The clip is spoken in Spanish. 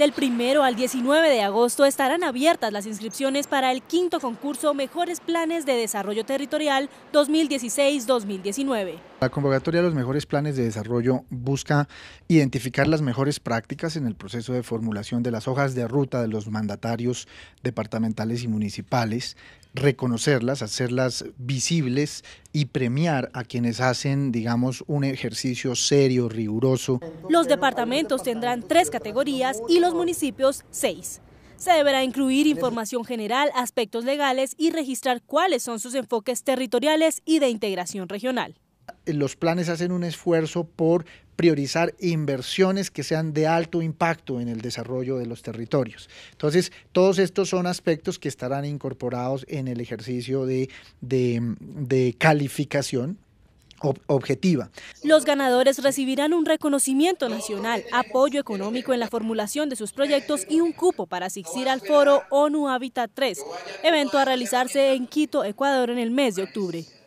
Del 1 al 19 de agosto estarán abiertas las inscripciones para el quinto concurso Mejores Planes de Desarrollo Territorial 2016-2019. La convocatoria de los mejores planes de desarrollo busca identificar las mejores prácticas en el proceso de formulación de las hojas de ruta de los mandatarios departamentales y municipales, reconocerlas, hacerlas visibles y premiar a quienes hacen, digamos, un ejercicio serio, riguroso. Los departamentos tendrán tres categorías y los municipios seis. Se deberá incluir información general, aspectos legales y registrar cuáles son sus enfoques territoriales y de integración regional los planes hacen un esfuerzo por priorizar inversiones que sean de alto impacto en el desarrollo de los territorios. Entonces, todos estos son aspectos que estarán incorporados en el ejercicio de, calificación objetiva. Los ganadores recibirán un reconocimiento nacional, apoyo económico en la formulación de sus proyectos y un cupo para asistir al foro ONU Habitat 3, evento a realizarse en Quito, Ecuador, en el mes de octubre.